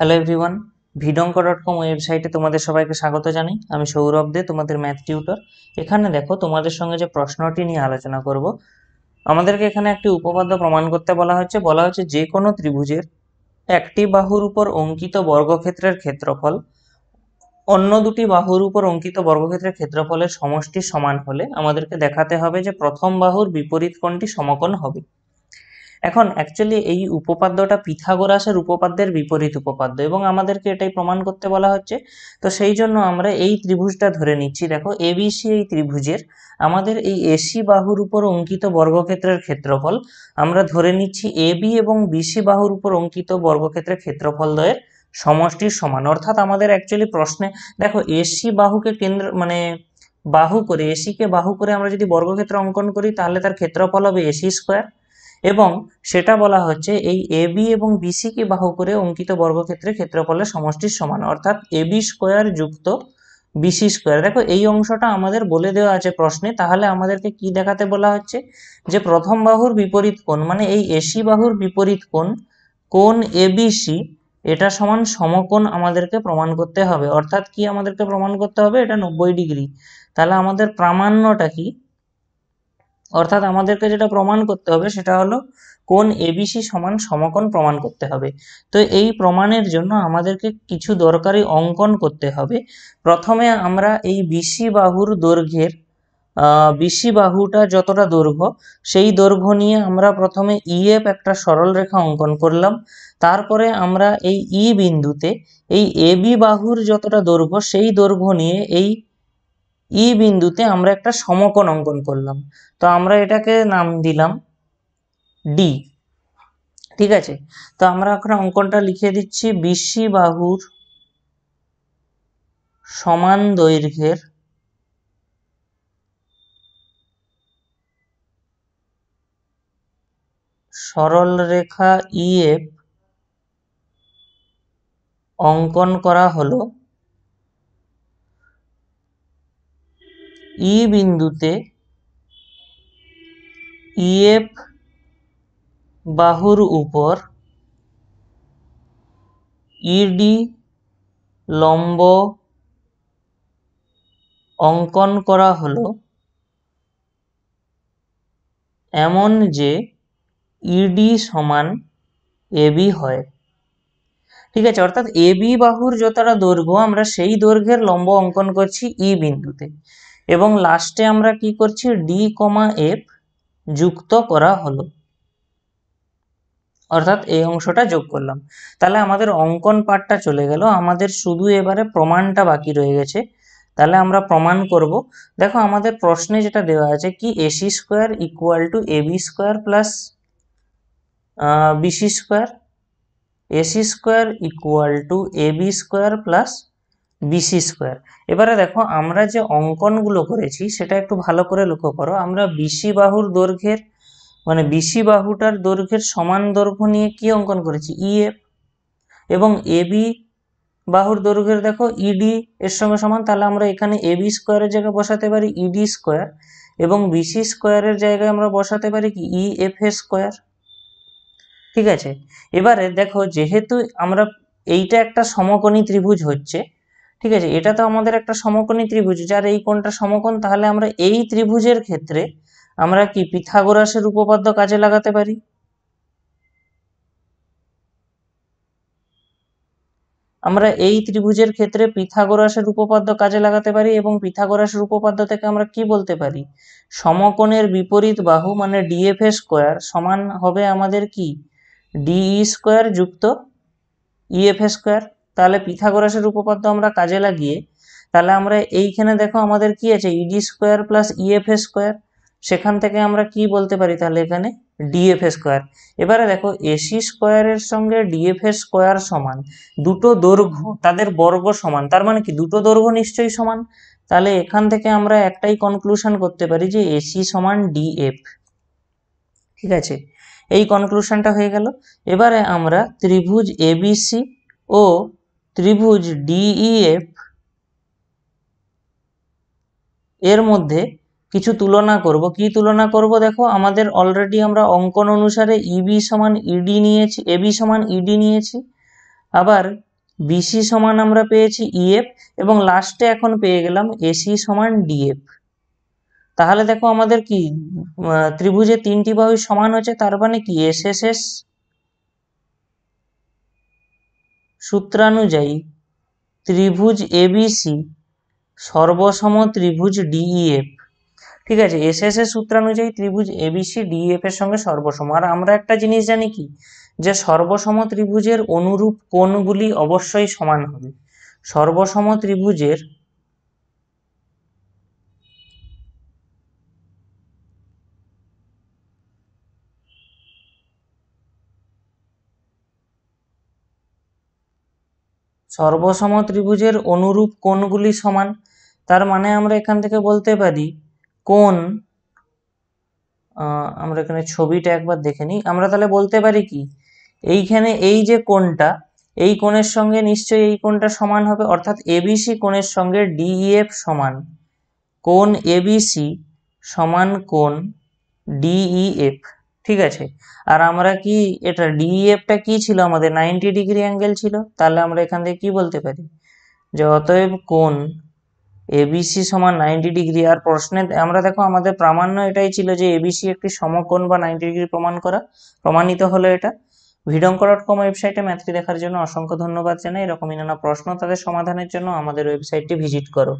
hello everyone ভিডঙ্ক dot com ওয়েবসাইটে তোমাদের সবাইকে স্বাগত জানাই আমি সৌরভ দে তোমাদের ম্যাথ টিউটর এখানে দেখো তোমাদের সঙ্গে যে প্রশ্নটি নিয়ে আলোচনা করব আমাদেরকে এখানে একটি উপপাদ্য প্রমাণ করতে বলা হচ্ছে বলা হচ্ছে যে কোনো ত্রিভুজের একটি বাহুর উপর অঙ্কিত বর্গক্ষেত্রের ক্ষেত্রফল অন্য দুটি বাহুর উপর অঙ্কিত বর্গক্ষেত্রের ক্ষেত্রফলের সমষ্টি সমান হলে আমাদেরকে দেখাতে হবে যে প্রথম বাহুর বিপরীত কোণটি সমকোণ হবে এখন অ্যাকচুয়ালি এই উপপাদ্যটা পিথাগোরাসের উপপাদ্যের বিপরীত উপপাদ্য এবং আমাদেরকে এটাই প্রমাণ করতে বলা হচ্ছে তো সেই জন্য আমরা এই ত্রিভুজটা ধরে নিচ্ছি দেখো এবিসি এই ত্রিভুজের আমাদের এই এসি বাহুর উপর অঙ্কিত বর্গক্ষেত্রের ক্ষেত্রফল আমরা ধরে নিচ্ছি এবি এবং বিসি বাহুর উপর অঙ্কিত বর্গক্ষেত্রের ক্ষেত্রফল দ্বয়ের সমষ্টির সমান অর্থাৎ আমাদের অ্যাকচুয়ালি প্রশ্নে দেখো এসি বাহুকে কেন্দ্র মানে বাহু করে এসিকে বাহু করে আমরা যদি বর্গক্ষেত্র অঙ্কন করি তাহলে তার ক্ষেত্রফল হবে এসি স্কোয়ার এবং সেটা বলা হচ্ছে এই এবি এবং বিসিকে বাহু করে অঙ্কিত বর্গক্ষেত্রের ক্ষেত্রফলের সমষ্টির সমান অর্থাৎ এবি স্কোয়ার যুক্ত বিসি স্কোয়ার দেখো এই অংশটা আমাদের বলে দেওয়া আছে প্রশ্নে তাহলে আমাদেরকে কি দেখাতে বলা হচ্ছে যে প্রথম বাহুর বিপরীত কোণ মানে এই এসি বাহুর বিপরীত কোণ কোণ এবিসি এটা সমান সমকোণ আমাদেরকে প্রমাণ করতে হবে অর্থাৎ কি আমাদেরকে প্রমাণ করতে হবে এটা নব্বই ডিগ্রি তাহলে আমাদের প্রামাণ্যটা কি অর্থাৎ আমাদেরকে যেটা প্রমাণ করতে হবে সেটা হলো কোন এবিসি সমান সমকোণ প্রমাণ করতে হবে তো এই প্রমাণের জন্য আমাদেরকে কিছু দরকারি অঙ্কন করতে হবে প্রথমে আমরা এই বিসি বাহুর দৈর্ঘ্যের বিসি বাহুটা যতটা দৈর্ঘ্য সেই দৈর্ঘ্য নিয়ে আমরা প্রথমে ইএফ e একটা সরল রেখা অঙ্কন করলাম তারপরে আমরা এই ই e বিন্দুতে এই এবি বাহুর যতটা দৈর্ঘ্য সেই দৈর্ঘ্য নিয়ে এই ই বিন্দুতে আমরা একটা সমকোণ অঙ্কন করলাম তো আমরা এটাকে নাম দিলাম ডি ঠিক আছে তো আমরা এখন অঙ্কনটা লিখে দিচ্ছি বিশি বাহুর সমান দৈর্ঘ্যের সরল রেখা ইএফ e অঙ্কন করা হলো ই বিন্দুতে ইএফ e বাহুর উপর ইডি e লম্ব অঙ্কন করা হল এমন যে ইডি e সমান এবি হয় ঠিক আছে অর্থাৎ এবি বাহুর যতটা দৈর্ঘ্য আমরা সেই দৈর্ঘ্যের লম্ব অঙ্কন করছি ই বিন্দুতে এবং লাস্টে আমরা কি করছি ডি কমা এফ যুক্ত করা হলো অর্থাৎ এই অংশটা যোগ করলাম তাহলে আমাদের অঙ্কন পার্টটা চলে গেল আমাদের শুধু এবারে প্রমাণটা বাকি রয়ে গেছে তাহলে আমরা প্রমাণ করব দেখো আমাদের প্রশ্নে যেটা দেওয়া আছে কি AC square equal to AB square plus BC square AC square equal to AB square plus BC square এবারে দেখো আমরা যে অঙ্কনগুলো করেছি সেটা একটু ভালো করে লক্ষ্য করো আমরা বিসি বাহুর দৈর্ঘ্যের মানে বিসি বাহুটার দৈর্ঘ্যের সমান দৈর্ঘ্য নিয়ে কি অঙ্কন করেছি ইএফ e এবং এ বি বাহুর দৈর্ঘ্যের দেখো ইডি e এর সঙ্গে সমান তাহলে আমরা এখানে এ বি স্কোয়ারের জায়গায় বসাতে পারি ইডি e স্কোয়ার এবং বিসি স্কোয়ারের জায়গায় আমরা বসাতে পারি কি ই এফ এ স্কোয়ার ঠিক আছে এবারে দেখো যেহেতু আমরা এইটা একটা সমকোণী ত্রিভুজ হচ্ছে ঠিক আছে এটা তো আমাদের একটা সমকোণী ত্রিভুজ যার এই কোণটা সমকোণ তাহলে আমরা এই ত্রিভুজের ক্ষেত্রে আমরা কি পিথাগোরাসের উপপাদ্য কাজে লাগাতে পারি আমরা এই ত্রিভুজের ক্ষেত্রে পিথাগোরাসের উপপাদ্য কাজে লাগাতে পারি এবং পিথাগোরাসের উপপাদ্য থেকে আমরা কি বলতে পারি সমকোণের বিপরীত বাহু মানে ডিএফ স্কোয়ার সমান হবে আমাদের কি ডিই স্কোয়ার যুক্ত ইএফ স্কোয়ার তাহলে পিথাগোরাসের উপপাদ্য আমরা কাজে লাগিয়ে তাহলে আমরা এইখানে দেখো আমাদের কি আছে ED square plus EF square সেখান থেকে আমরা কি বলতে পারি তাহলে এখানে ডিএফএ স্কোয়ার এবারে দেখো এসি স্কোয়ারের সঙ্গে ডিএফএ স্কোয়ার সমান দুটো দৈর্ঘ্য তাদের বর্গ সমান তার মানে কি দুটো দৈর্ঘ্য নিশ্চয়ই সমান তাহলে এখান থেকে আমরা একটাই কনক্লুশন করতে পারি যে এসি সমান ডিএফ ঠিক আছে এই কনক্লুশনটা হয়ে গেল এবারে আমরা ত্রিভুজ এবিসি ও ত্রিভুজ ডিইএফ e এর মধ্যে কিছু তুলনা করব কি তুলনা করব দেখো আমাদের অলরেডি আমরা অঙ্কন অনুসারে ইবি e সমান ইডি e নিয়েছি এবি সমান ইডি নিয়েছি আবার বিসি সমান আমরা পেয়েছি ইএফ এবং লাস্টে এখন পেয়ে গেলাম এসি সমান ডিএফ তাহলে দেখো আমাদের কি ত্রিভুজে তিনটি বাহু সমান হচ্ছে তার মানে কি এস এস এস সূত্রানুযায়ী ত্রিভুজ এবিসি সর্বসম ত্রিভুজ ডিইএফ ঠিক আছে এস এস এর সূত্রানুযায়ী ত্রিভুজ এবিসি ডিএফ এর সঙ্গে সর্বসম আর আমরা একটা জিনিস জানি কি যে সর্বসম ত্রিভুজের অনুরূপ কোণগুলি অবশ্যই সমান হবে সর্বসম ত্রিভুজের সর্বসম ত্রিভুজের অনুরূপ কোণগুলি সমান তার মানে আমরা এখান থেকে বলতে পারি কোন আমরা এখানে ছবিটা একবার দেখে নিই আমরা তাহলে বলতে পারি কি এইখানে এই যে কোণটা এই কোণের সঙ্গে নিশ্চয়ই এই কোণটা সমান হবে অর্থাৎ এবিসি কোণের সঙ্গে ডিইএফ সমান কোণ এবিসি সমান কোণ ডিইএফ ঠিক আছে আর আমরা কি এটা ডিএফটা e কি ছিল আমাদের নাইনটি ডিগ্রি অ্যাঙ্গেল ছিল তাহলে আমরা এখান থেকে কি বলতে পারি যে অতএব কোন এবিসি সমান নাইনটি ডিগ্রি আর প্রশ্নে আমরা দেখো আমাদের প্রামাণ্য এটাই ছিল যে এবিসি একটি সমকোণ বা নাইনটি ডিগ্রি প্রমাণ করা প্রমাণিত হলো এটা ভিডঙ্ক ডট কম ওয়েবসাইটে ম্যাথটি দেখার জন্য অসংখ্য ধন্যবাদ জানাই এরকমই নানা প্রশ্ন তাদের সমাধানের জন্য আমাদের ওয়েবসাইটটি ভিজিট করো